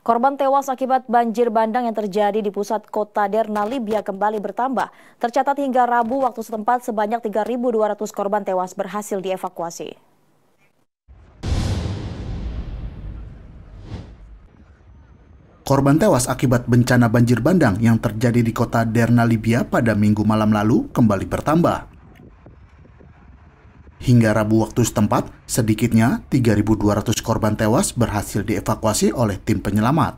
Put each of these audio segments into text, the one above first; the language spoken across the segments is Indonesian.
Korban tewas akibat banjir bandang yang terjadi di pusat kota Derna, Libya kembali bertambah. Tercatat hingga Rabu waktu setempat sebanyak 3.200 korban tewas berhasil dievakuasi. Korban tewas akibat bencana banjir bandang yang terjadi di kota Derna, Libya pada minggu malam lalu kembali bertambah. Hingga Rabu waktu setempat, sedikitnya 3.200 korban tewas berhasil dievakuasi oleh tim penyelamat.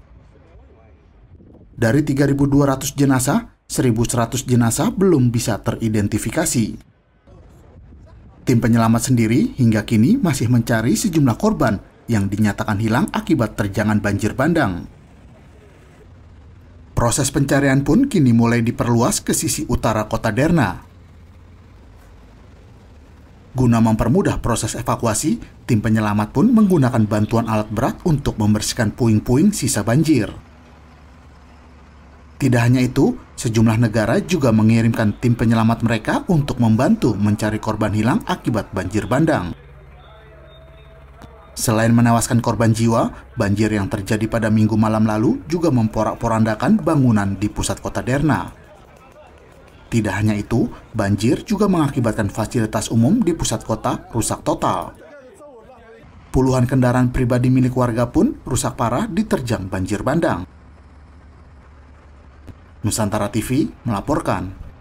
Dari 3.200 jenazah, 1.100 jenazah belum bisa teridentifikasi. Tim penyelamat sendiri hingga kini masih mencari sejumlah korban yang dinyatakan hilang akibat terjangan banjir bandang. Proses pencarian pun kini mulai diperluas ke sisi utara kota Derna, Guna mempermudah proses evakuasi, tim penyelamat pun menggunakan bantuan alat berat untuk membersihkan puing-puing sisa banjir. Tidak hanya itu, sejumlah negara juga mengirimkan tim penyelamat mereka untuk membantu mencari korban hilang akibat banjir bandang. Selain menewaskan korban jiwa, banjir yang terjadi pada minggu malam lalu juga memporak-porandakan bangunan di pusat kota Derna. Tidak hanya itu, banjir juga mengakibatkan fasilitas umum di pusat kota rusak total. Puluhan kendaraan pribadi milik warga pun rusak parah diterjang banjir bandang. Nusantara TV melaporkan.